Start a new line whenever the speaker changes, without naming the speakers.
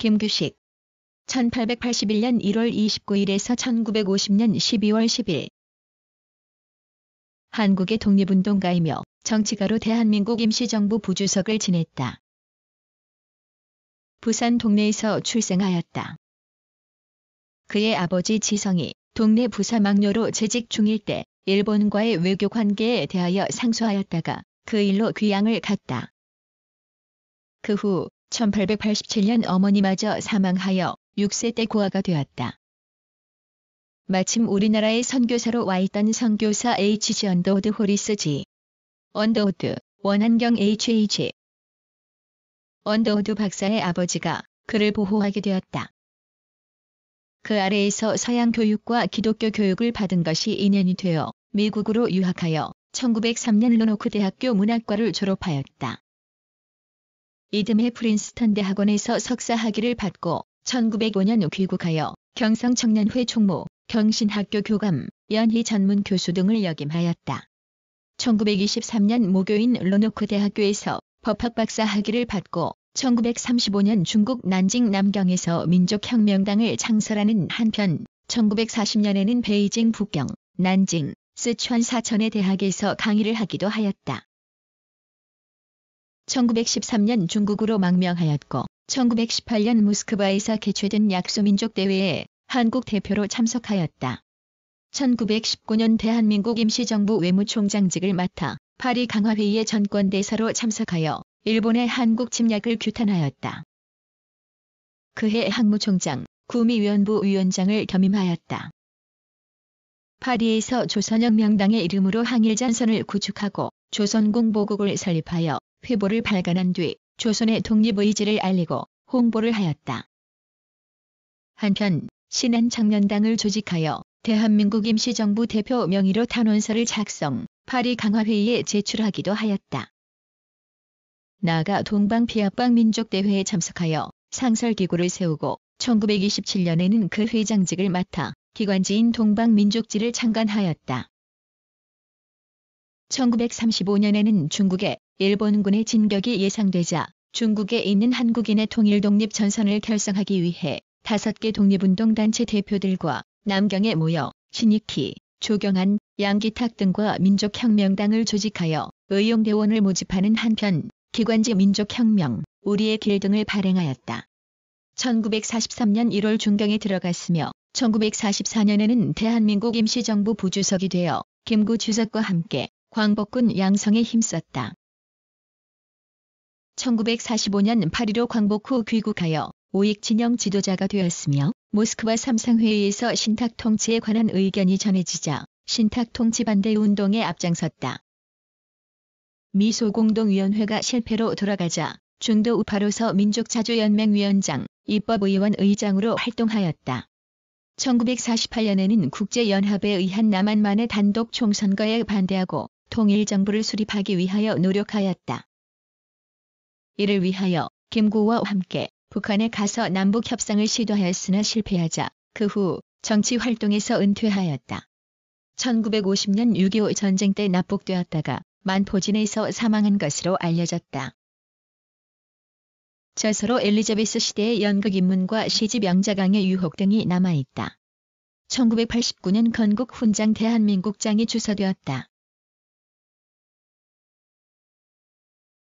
김규식 1881년 1월 29일에서 1950년 12월 10일 한국의 독립운동가이며 정치가로 대한민국 임시정부 부주석을 지냈다. 부산 동네에서 출생하였다. 그의 아버지 지성이 동네 부사 막료로 재직 중일 때 일본과의 외교 관계에 대하여 상소하였다가 그 일로 귀양을 갔다. 그후 1887년 어머니마저 사망하여 6세 때 고아가 되었다. 마침 우리나라의 선교사로 와 있던 선교사 H.G. 언더우드 호리스 지 언더우드, 원한경 H.H. 언더우드 박사의 아버지가 그를 보호하게 되었다. 그 아래에서 서양 교육과 기독교 교육을 받은 것이 인연이 되어 미국으로 유학하여 1903년 로노크 대학교 문학과를 졸업하였다. 이듬해 프린스턴 대학원에서 석사학위를 받고 1905년 귀국하여 경성 청년회 총무, 경신학교 교감, 연희 전문 교수 등을 역임하였다. 1923년 모교인 로노크 대학교에서 법학 박사 학위를 받고 1935년 중국 난징 남경에서 민족혁명당을 창설하는 한편 1940년에는 베이징 북경, 난징, 쓰촨 사천의 대학에서 강의를 하기도 하였다. 1913년 중국으로 망명하였고 1918년 모스크바에서 개최된 약소민족 대회에 한국 대표로 참석하였다. 1919년 대한민국 임시정부 외무총장직을 맡아 파리 강화회의의 전권대사로 참석하여 일본의 한국 침략을 규탄하였다. 그해 항무총장, 구미위원부 위원장을 겸임하였다. 파리에서 조선혁명당의 이름으로 항일전선을 구축하고 조선공보국을 설립하여 회보를 발간한 뒤 조선의 독립의지를 알리고 홍보를 하였다. 한편 신한청년당을 조직하여 대한민국 임시정부 대표 명의로 탄원서를 작성, 파리 강화회의에 제출하기도 하였다. 나아가 동방비합방 민족대회에 참석하여 상설기구를 세우고 1927년에는 그 회장직을 맡아 기관지인 동방민족지를 창간하였다. 1935년에는 중국의 일본군의 진격이 예상되자 중국에 있는 한국인의 통일 독립 전선을 결성하기 위해 다섯 개 독립운동 단체 대표들과 남경에 모여 신익희, 조경한, 양기탁 등과 민족혁명당을 조직하여 의용대원을 모집하는 한편 기관지 민족혁명, 우리의 길 등을 발행하였다. 1943년 1월 중경에 들어갔으며 1944년에는 대한민국 임시정부 부주석이 되어 김구 주석과 함께 광복군 양성에 힘썼다. 1945년 8.15 광복 후 귀국하여 오익 진영 지도자가 되었으며 모스크바 삼상회의에서 신탁 통치에 관한 의견이 전해지자 신탁 통치 반대 운동에 앞장섰다. 미소공동위원회가 실패로 돌아가자 중도 우파로서 민족자주연맹위원장, 입법의원 의장으로 활동하였다. 1948년에는 국제연합에 의한 남한만의 단독 총선거에 반대하고 통일정부를 수립하기 위하여 노력하였다. 이를 위하여 김구와 함께 북한에 가서 남북 협상을 시도하였으나 실패하자 그 후 정치 활동에서 은퇴하였다. 1950년 6.25 전쟁 때 납북되었다가 만포진에서 사망한 것으로 알려졌다. 저서로 엘리자베스 시대의 연극 입문과 시집 영자강의 유혹 등이 남아있다. 1989년 건국 훈장 대한민국장이 주서되었다.